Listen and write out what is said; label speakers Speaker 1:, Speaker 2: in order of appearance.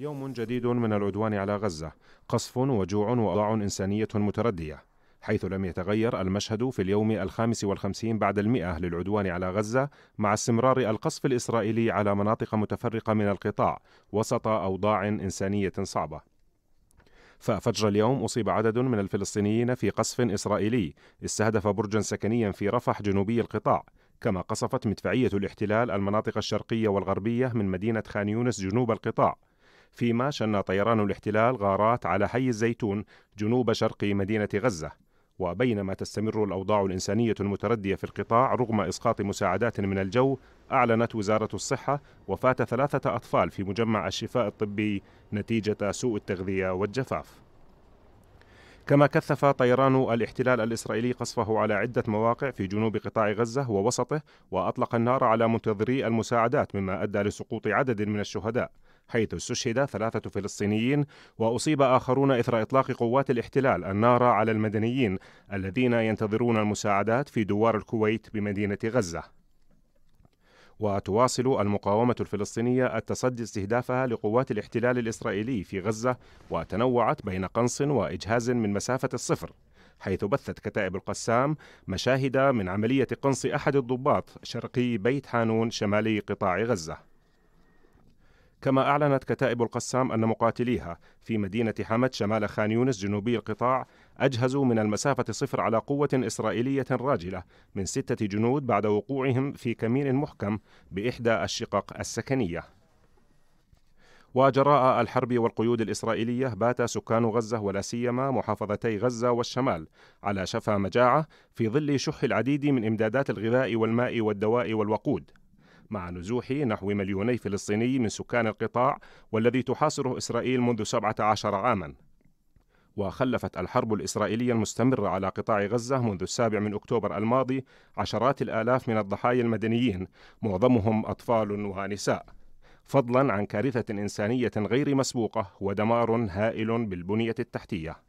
Speaker 1: يوم جديد من العدوان على غزة قصف وجوع وأوضاع إنسانية متردية حيث لم يتغير المشهد في اليوم الخامس والخمسين بعد المئة للعدوان على غزة مع استمرار القصف الإسرائيلي على مناطق متفرقة من القطاع وسط أوضاع إنسانية صعبة ففجر اليوم أصيب عدد من الفلسطينيين في قصف إسرائيلي استهدف برجا سكنيا في رفح جنوبي القطاع كما قصفت مدفعية الاحتلال المناطق الشرقية والغربية من مدينة خان يونس جنوب القطاع فيما شن طيران الاحتلال غارات على حي الزيتون جنوب شرق مدينة غزة وبينما تستمر الأوضاع الإنسانية المتردية في القطاع رغم إسقاط مساعدات من الجو أعلنت وزارة الصحة وفاة ثلاثة أطفال في مجمع الشفاء الطبي نتيجة سوء التغذية والجفاف كما كثف طيران الاحتلال الإسرائيلي قصفه على عدة مواقع في جنوب قطاع غزة ووسطه وأطلق النار على منتظري المساعدات مما أدى لسقوط عدد من الشهداء حيث استشهد ثلاثة فلسطينيين وأصيب آخرون إثر إطلاق قوات الاحتلال النار على المدنيين الذين ينتظرون المساعدات في دوار الكويت بمدينة غزة. وتواصل المقاومة الفلسطينية التصدي استهدافها لقوات الاحتلال الإسرائيلي في غزة وتنوعت بين قنص وإجهاز من مسافة الصفر حيث بثت كتائب القسام مشاهد من عملية قنص أحد الضباط شرقي بيت حانون شمالي قطاع غزة كما أعلنت كتائب القسام أن مقاتليها في مدينة حمد شمال خان يونس جنوبي القطاع أجهزوا من المسافة صفر على قوة إسرائيلية راجلة من ستة جنود بعد وقوعهم في كمين محكم بإحدى الشقق السكنية وجراء الحرب والقيود الإسرائيلية بات سكان غزة ولا سيما محافظتي غزة والشمال على شفا مجاعة في ظل شح العديد من إمدادات الغذاء والماء والدواء والوقود مع نزوح نحو مليوني فلسطيني من سكان القطاع والذي تحاصره إسرائيل منذ 17 عاماً وخلفت الحرب الإسرائيلية المستمرة على قطاع غزة منذ السابع من أكتوبر الماضي عشرات الآلاف من الضحايا المدنيين معظمهم أطفال ونساء فضلا عن كارثة إنسانية غير مسبوقة ودمار هائل بالبنية التحتية